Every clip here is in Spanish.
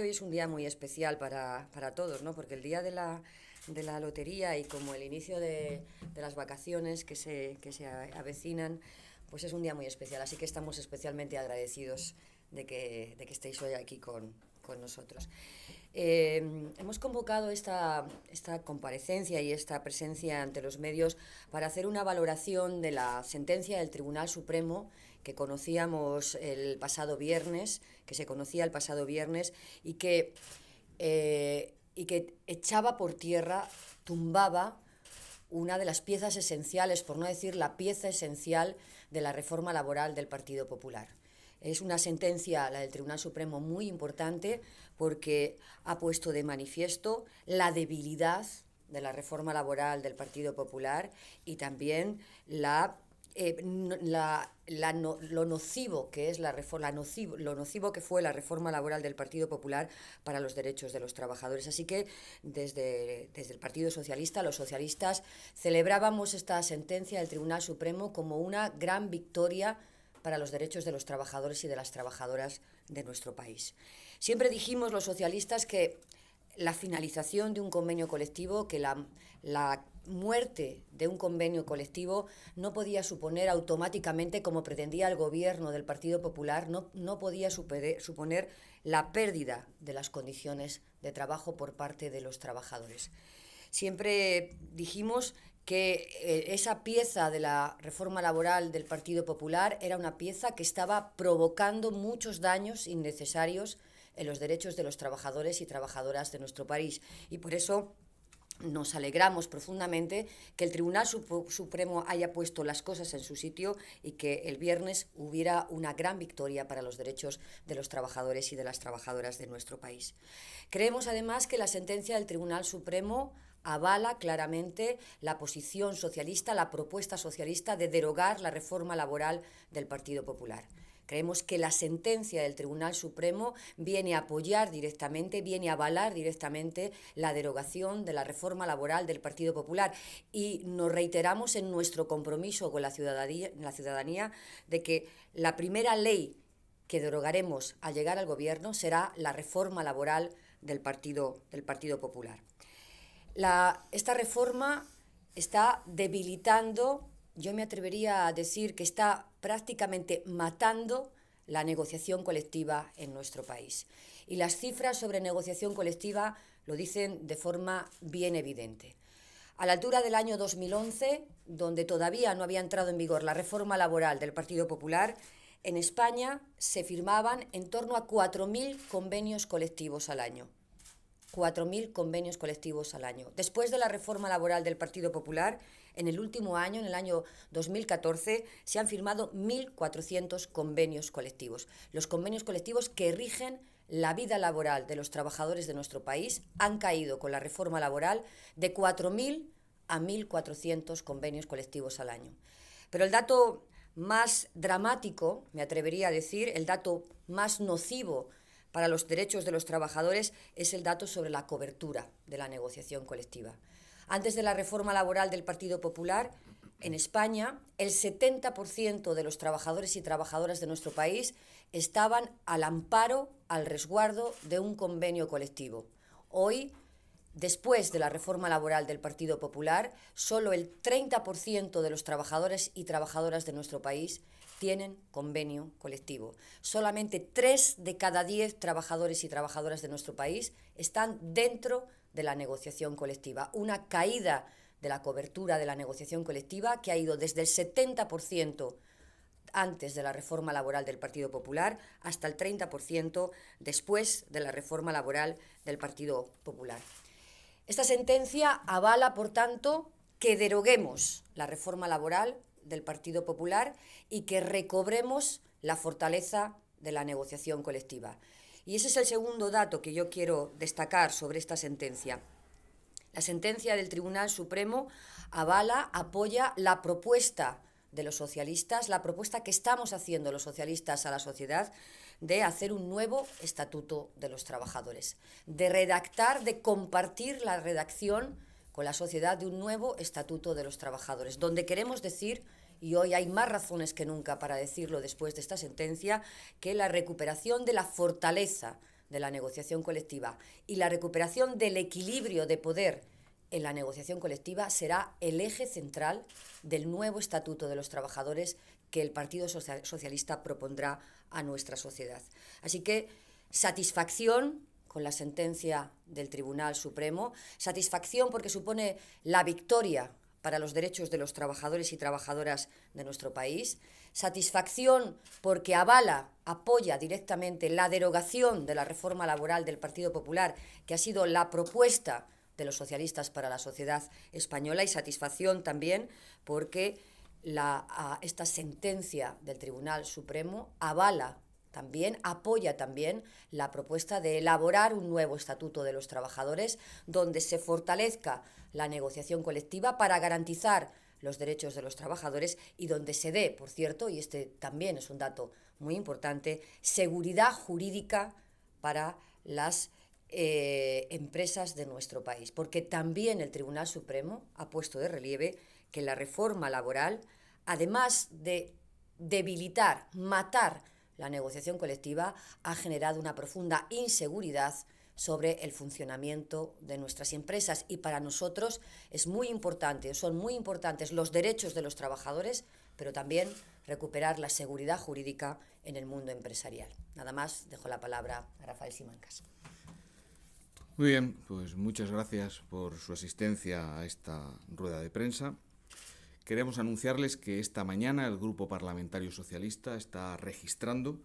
hoy es un día muy especial para, todos, Porque el día de la, lotería y como el inicio de, las vacaciones que se, avecinan, pues es un día muy especial. Así que estamos especialmente agradecidos de que, de que estéis hoy aquí con, con nosotros. Eh, hemos convocado esta, comparecencia y esta presencia ante los medios para hacer una valoración de la sentencia del Tribunal Supremo que conocíamos el pasado viernes, que se conocía el pasado viernes y que, eh, y que echaba por tierra, tumbaba una de las piezas esenciales, por no decir la pieza esencial de la reforma laboral del Partido Popular. Es una sentencia, la del Tribunal Supremo, muy importante porque ha puesto de manifiesto la debilidad de la reforma laboral del Partido Popular y también la, eh, lo nocivo que es la reforma, lo nocivo que fue la reforma laboral del Partido Popular para los derechos de los trabajadores. Así que desde, desde el Partido Socialista, los socialistas celebrábamos esta sentencia del Tribunal Supremo como una gran victoria para los derechos de los trabajadores y de las trabajadoras de nuestro país. Siempre dijimos los socialistas que la finalización de un convenio colectivo, que la, la muerte de un convenio colectivo no podía suponer automáticamente, como pretendía el gobierno del Partido Popular, no, no podía suponer la pérdida de las condiciones de trabajo por parte de los trabajadores. Siempre dijimos que eh, esa pieza de la reforma laboral del Partido Popular era una pieza que estaba provocando muchos daños innecesarios en los derechos de los trabajadores y trabajadoras de nuestro país. Y por eso nos alegramos profundamente que el Tribunal Supremo haya puesto las cosas en su sitio y que el viernes hubiera una gran victoria para los derechos de los trabajadores y de las trabajadoras de nuestro país. Creemos además que la sentencia del Tribunal Supremo avala claramente la posición socialista, la propuesta socialista de derogar la reforma laboral del Partido Popular. Creemos que la sentencia del Tribunal Supremo viene a apoyar directamente, viene a avalar directamente la derogación de la reforma laboral del Partido Popular y nos reiteramos en nuestro compromiso con la ciudadanía, de que la primera ley que derogaremos al llegar al Gobierno será la reforma laboral del Partido Popular esta reforma está debilitando, yo me atrevería a decir que está prácticamente matando la negociación colectiva en nuestro país. Y las cifras sobre negociación colectiva lo dicen de forma bien evidente. A la altura del año 2011, donde todavía no había entrado en vigor la reforma laboral del Partido Popular, en España se firmaban en torno a 4.000 convenios colectivos al año. 4.000 convenios colectivos al año. Después de la reforma laboral del Partido Popular, en el último año, en el año 2014, se han firmado 1.400 convenios colectivos. Los convenios colectivos que rigen la vida laboral de los trabajadores de nuestro país han caído con la reforma laboral de 4.000 a 1.400 convenios colectivos al año. Pero el dato más dramático, me atrevería a decir, el dato más nocivo para los derechos de los trabajadores es el dato sobre la cobertura de la negociación colectiva. Antes de la reforma laboral del Partido Popular, en España, el 70% de los trabajadores y trabajadoras de nuestro país estaban al amparo, al resguardo de un convenio colectivo. Hoy Después de la reforma laboral del Partido Popular, solo el 30% de los trabajadores y trabajadoras de nuestro país tienen convenio colectivo. Solamente 3 de cada 10 trabajadores y trabajadoras de nuestro país están dentro de la negociación colectiva. Una caída de la cobertura de la negociación colectiva que ha ido desde el 70% antes de la reforma laboral del Partido Popular hasta el 30% después de la reforma laboral del Partido Popular. Esta sentencia avala, por tanto, que deroguemos la reforma laboral del Partido Popular y que recobremos la fortaleza de la negociación colectiva. Y ese es el segundo dato que yo quiero destacar sobre esta sentencia. La sentencia del Tribunal Supremo avala, apoya la propuesta de los socialistas, la propuesta que estamos haciendo los socialistas a la sociedad de hacer un nuevo estatuto de los trabajadores, de redactar, de compartir la redacción con la sociedad de un nuevo estatuto de los trabajadores, donde queremos decir y hoy hay más razones que nunca para decirlo después de esta sentencia, que la recuperación de la fortaleza de la negociación colectiva y la recuperación del equilibrio de poder en la negociación colectiva será el eje central del nuevo Estatuto de los Trabajadores que el Partido Socialista propondrá a nuestra sociedad. Así que satisfacción con la sentencia del Tribunal Supremo, satisfacción porque supone la victoria para los derechos de los trabajadores y trabajadoras de nuestro país, satisfacción porque avala, apoya directamente la derogación de la reforma laboral del Partido Popular, que ha sido la propuesta de los socialistas para la sociedad española y satisfacción también porque la, esta sentencia del Tribunal Supremo avala también, apoya también la propuesta de elaborar un nuevo estatuto de los trabajadores donde se fortalezca la negociación colectiva para garantizar los derechos de los trabajadores y donde se dé, por cierto, y este también es un dato muy importante, seguridad jurídica para las eh, empresas de nuestro país, porque también el Tribunal Supremo ha puesto de relieve que la reforma laboral, además de debilitar, matar la negociación colectiva, ha generado una profunda inseguridad sobre el funcionamiento de nuestras empresas y para nosotros es muy importante, son muy importantes los derechos de los trabajadores, pero también recuperar la seguridad jurídica en el mundo empresarial. Nada más, dejo la palabra a Rafael Simancas. Muy bien, pues muchas gracias por su asistencia a esta rueda de prensa. Queremos anunciarles que esta mañana el Grupo Parlamentario Socialista está registrando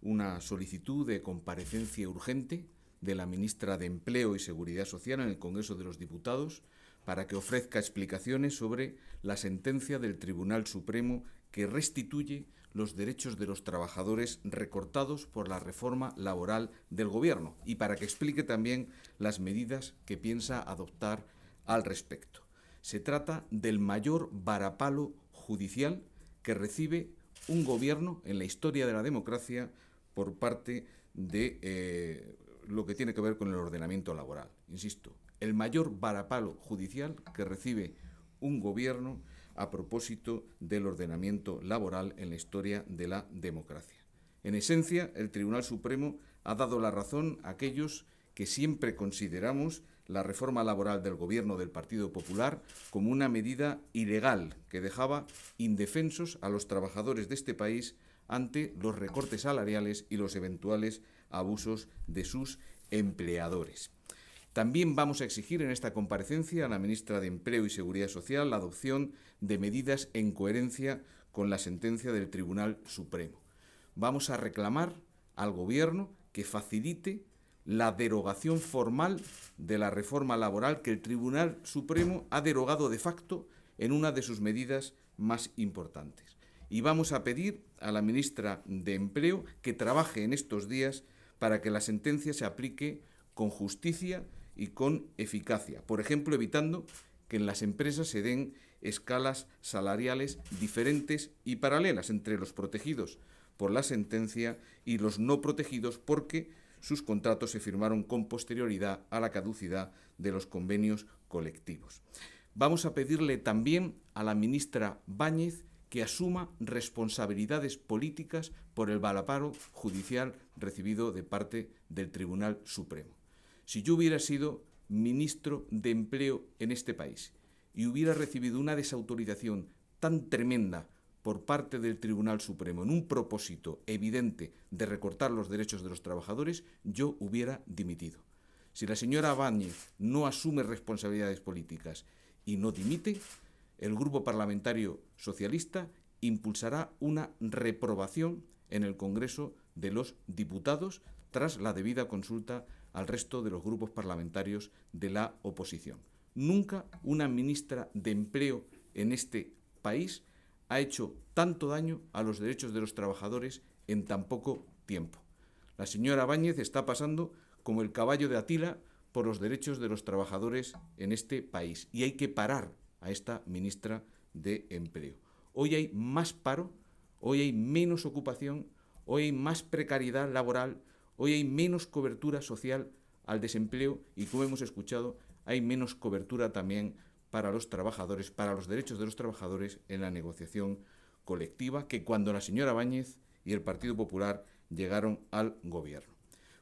una solicitud de comparecencia urgente de la ministra de Empleo y Seguridad Social en el Congreso de los Diputados para que ofrezca explicaciones sobre la sentencia del Tribunal Supremo que restituye los derechos de los trabajadores recortados por la reforma laboral del Gobierno y para que explique también las medidas que piensa adoptar al respecto. Se trata del mayor varapalo judicial que recibe un Gobierno en la historia de la democracia por parte de eh, lo que tiene que ver con el ordenamiento laboral. Insisto, el mayor varapalo judicial que recibe un gobierno a propósito del ordenamiento laboral en la historia de la democracia. En esencia, el Tribunal Supremo ha dado la razón a aquellos que siempre consideramos la reforma laboral del gobierno del Partido Popular como una medida ilegal que dejaba indefensos a los trabajadores de este país ante los recortes salariales y los eventuales abusos de sus empleadores. También vamos a exigir en esta comparecencia a la ministra de Empleo y Seguridad Social la adopción de medidas en coherencia con la sentencia del Tribunal Supremo. Vamos a reclamar al Gobierno que facilite la derogación formal de la reforma laboral que el Tribunal Supremo ha derogado de facto en una de sus medidas más importantes. Y vamos a pedir a la ministra de Empleo que trabaje en estos días para que la sentencia se aplique con justicia y con eficacia, por ejemplo, evitando que en las empresas se den escalas salariales diferentes y paralelas entre los protegidos por la sentencia y los no protegidos porque sus contratos se firmaron con posterioridad a la caducidad de los convenios colectivos. Vamos a pedirle también a la ministra Báñez que asuma responsabilidades políticas por el balaparo judicial recibido de parte del Tribunal Supremo. Si yo hubiera sido ministro de Empleo en este país y hubiera recibido una desautorización tan tremenda por parte del Tribunal Supremo en un propósito evidente de recortar los derechos de los trabajadores, yo hubiera dimitido. Si la señora Báñez no asume responsabilidades políticas y no dimite, el Grupo Parlamentario Socialista impulsará una reprobación en el Congreso de los Diputados tras la debida consulta al resto de los grupos parlamentarios de la oposición. Nunca una ministra de Empleo en este país ha hecho tanto daño a los derechos de los trabajadores en tan poco tiempo. La señora Báñez está pasando como el caballo de Atila por los derechos de los trabajadores en este país y hay que parar a esta ministra de Empleo. Hoy hay más paro, hoy hay menos ocupación, hoy hay más precariedad laboral, Hoy hay menos cobertura social al desempleo y, como hemos escuchado, hay menos cobertura también para los trabajadores, para los derechos de los trabajadores en la negociación colectiva que cuando la señora Báñez y el Partido Popular llegaron al gobierno.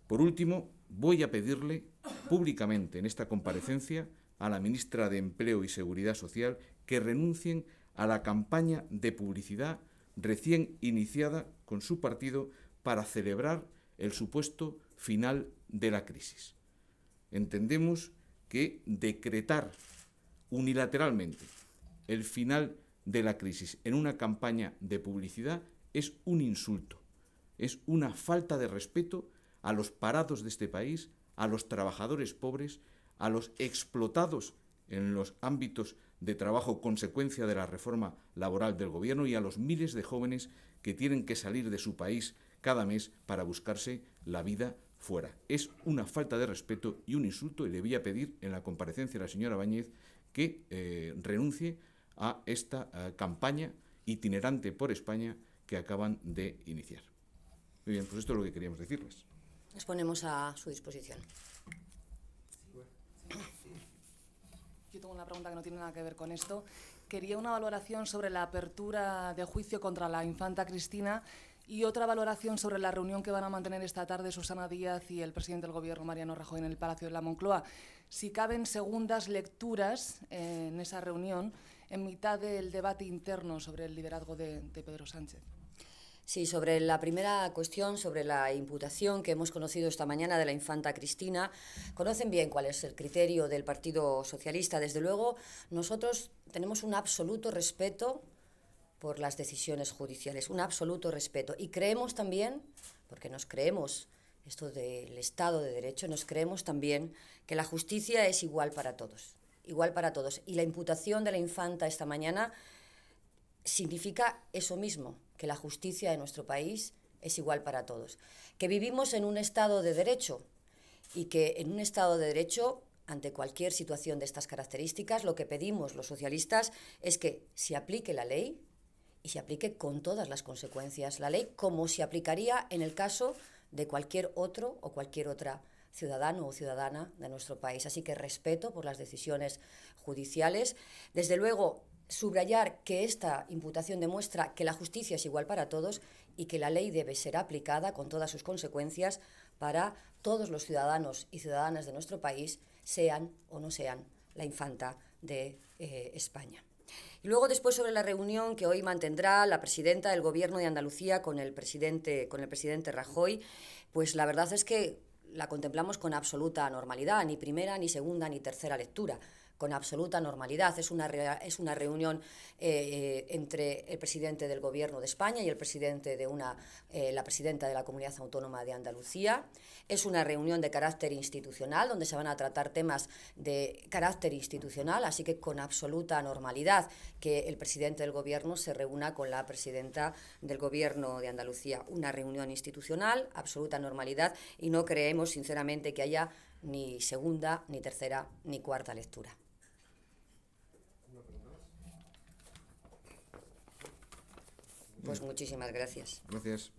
Por último, voy a pedirle públicamente en esta comparecencia a la ministra de Empleo y Seguridad Social que renuncien a la campaña de publicidad recién iniciada con su partido para celebrar el supuesto final de la crisis. Entendemos que decretar unilateralmente el final de la crisis en una campaña de publicidad es un insulto, es una falta de respeto a los parados de este país, a los trabajadores pobres, a los explotados en los ámbitos de trabajo consecuencia de la reforma laboral del gobierno y a los miles de jóvenes que tienen que salir de su país cada mes para buscarse la vida fuera. Es una falta de respeto y un insulto y le voy a pedir en la comparecencia de la señora Báñez que eh, renuncie a esta eh, campaña itinerante por España que acaban de iniciar. Muy bien, pues esto es lo que queríamos decirles. Nos ponemos a su disposición. Yo tengo una pregunta que no tiene nada que ver con esto. Quería una valoración sobre la apertura de juicio contra la infanta Cristina y otra valoración sobre la reunión que van a mantener esta tarde Susana Díaz y el presidente del Gobierno, Mariano Rajoy, en el Palacio de la Moncloa. Si caben segundas lecturas eh, en esa reunión, en mitad del debate interno sobre el liderazgo de, de Pedro Sánchez. Sí, sobre la primera cuestión, sobre la imputación que hemos conocido esta mañana de la infanta Cristina, conocen bien cuál es el criterio del Partido Socialista. Desde luego, nosotros tenemos un absoluto respeto por las decisiones judiciales, un absoluto respeto. Y creemos también, porque nos creemos esto del Estado de Derecho, nos creemos también que la justicia es igual para todos, igual para todos. Y la imputación de la infanta esta mañana significa eso mismo, que la justicia de nuestro país es igual para todos. Que vivimos en un Estado de Derecho y que en un Estado de Derecho, ante cualquier situación de estas características, lo que pedimos los socialistas es que se aplique la ley, y se aplique con todas las consecuencias la ley, como se aplicaría en el caso de cualquier otro o cualquier otra ciudadano o ciudadana de nuestro país. Así que respeto por las decisiones judiciales. Desde luego, subrayar que esta imputación demuestra que la justicia es igual para todos y que la ley debe ser aplicada con todas sus consecuencias para todos los ciudadanos y ciudadanas de nuestro país, sean o no sean la infanta de eh, España. Y luego después sobre la reunión que hoy mantendrá la presidenta del Gobierno de Andalucía con el presidente, Rajoy, pues la verdad es que la contemplamos con absoluta normalidad, ni primera, ni segunda, ni tercera lectura con absoluta normalidad. Es una, es una reunión eh, eh, entre el presidente del Gobierno de España y el presidente de una, eh, la presidenta de la Comunidad Autónoma de Andalucía. Es una reunión de carácter institucional donde se van a tratar temas de carácter institucional, así que con absoluta normalidad que el presidente del Gobierno se reúna con la presidenta del Gobierno de Andalucía. Una reunión institucional, absoluta normalidad y no creemos sinceramente que haya ni segunda, ni tercera, ni cuarta lectura. Pues muchísimas gracias. Gracias.